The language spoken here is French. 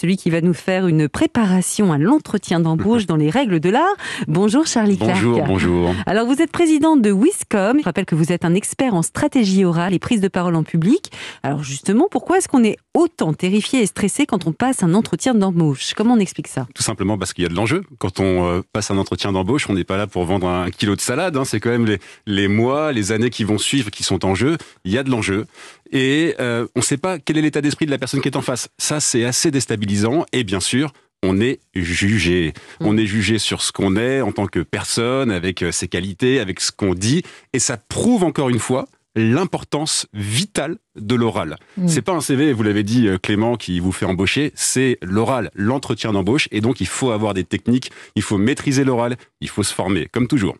celui qui va nous faire une préparation à l'entretien d'embauche dans les règles de l'art. Bonjour Charlie Clark. Bonjour, bonjour. Alors vous êtes président de Wiscom. Je rappelle que vous êtes un expert en stratégie orale et prise de parole en public. Alors justement, pourquoi est-ce qu'on est autant terrifié et stressé quand on passe un entretien d'embauche Comment on explique ça Tout simplement parce qu'il y a de l'enjeu. Quand on euh, passe un entretien d'embauche, on n'est pas là pour vendre un kilo de salade. Hein. C'est quand même les, les mois, les années qui vont suivre qui sont en jeu. Il y a de l'enjeu et euh, on ne sait pas quel est l'état d'esprit de la personne qui est en face. Ça, c'est assez déstabilisant et bien sûr, on est jugé. Mm. On est jugé sur ce qu'on est en tant que personne, avec euh, ses qualités, avec ce qu'on dit, et ça prouve encore une fois l'importance vitale de l'oral. Ce mm. C'est pas un CV, vous l'avez dit euh, Clément, qui vous fait embaucher, c'est l'oral, l'entretien d'embauche, et donc il faut avoir des techniques, il faut maîtriser l'oral, il faut se former, comme toujours.